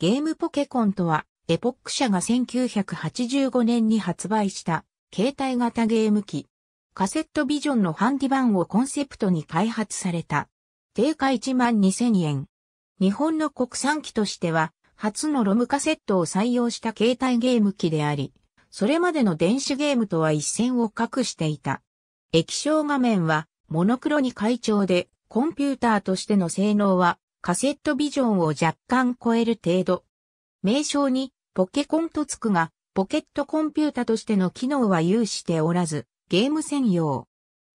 ゲームポケコンとは、エポック社が1985年に発売した携帯型ゲーム機。カセットビジョンのハンディ版をコンセプトに開発された。定価1万2000円。日本の国産機としては、初のロムカセットを採用した携帯ゲーム機であり、それまでの電子ゲームとは一線を画していた。液晶画面はモノクロに快調で、コンピューターとしての性能はカセットビジョンを若干超える程度。名称にポケコンとつくが、ポケットコンピュータとしての機能は有しておらず、ゲーム専用。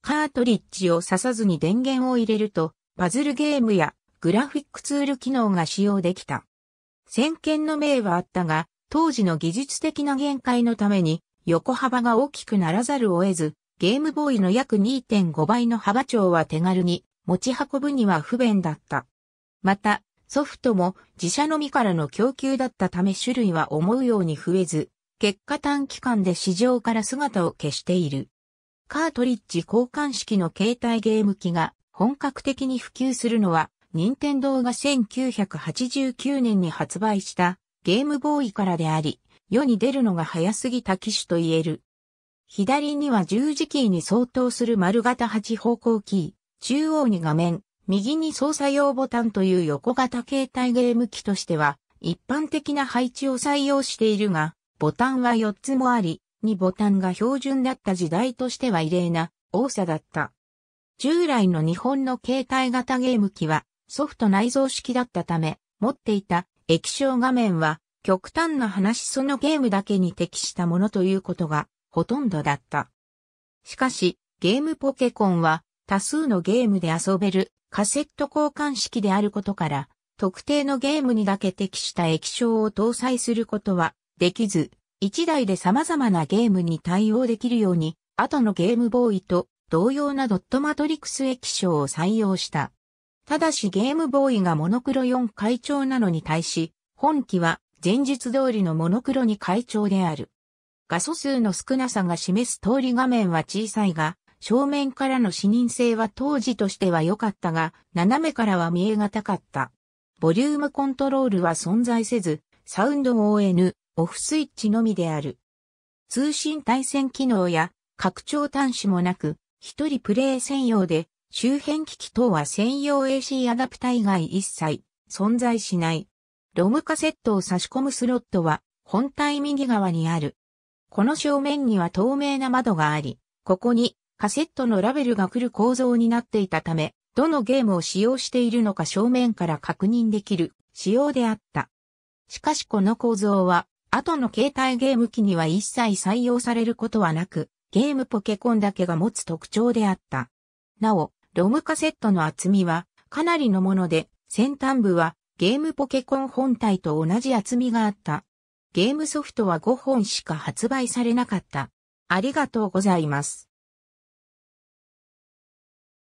カートリッジを刺さずに電源を入れると、パズルゲームやグラフィックツール機能が使用できた。先見の明はあったが、当時の技術的な限界のために、横幅が大きくならざるを得ず、ゲームボーイの約2.5倍の幅長は手軽に持ち運ぶには不便だった。また、ソフトも自社のみからの供給だったため種類は思うように増えず、結果短期間で市場から姿を消している。カートリッジ交換式の携帯ゲーム機が本格的に普及するのは、任天堂が1989年に発売したゲームボーイからであり、世に出るのが早すぎた機種と言える。左には十字キーに相当する丸型8方向キー、中央に画面、右に操作用ボタンという横型携帯ゲーム機としては、一般的な配置を採用しているが、ボタンは4つもあり、2ボタンが標準だった時代としては異例な多さだった。従来の日本の携帯型ゲーム機はソフト内蔵式だったため、持っていた液晶画面は極端な話そのゲームだけに適したものということがほとんどだった。しかし、ゲームポケコンは多数のゲームで遊べるカセット交換式であることから、特定のゲームにだけ適した液晶を搭載することはできず、1台で様々なゲームに対応できるように、後のゲームボーイと同様なドットマトリクス液晶を採用した。ただしゲームボーイがモノクロ4会調なのに対し、本機は前述通りのモノクロに回調である。画素数の少なさが示す通り画面は小さいが、正面からの視認性は当時としては良かったが、斜めからは見えがたかった。ボリュームコントロールは存在せず、サウンド ON、オフスイッチのみである。通信対戦機能や拡張端子もなく、一人プレイ専用で、周辺機器等は専用 AC アダプタ以外一切存在しない。ロムカセットを差し込むスロットは本体右側にある。この正面には透明な窓があり、ここにカセットのラベルが来る構造になっていたため、どのゲームを使用しているのか正面から確認できる仕様であった。しかしこの構造は、後の携帯ゲーム機には一切採用されることはなく、ゲームポケコンだけが持つ特徴であった。なお、ロムカセットの厚みはかなりのもので、先端部はゲームポケコン本体と同じ厚みがあった。ゲームソフトは5本しか発売されなかった。ありがとうございます。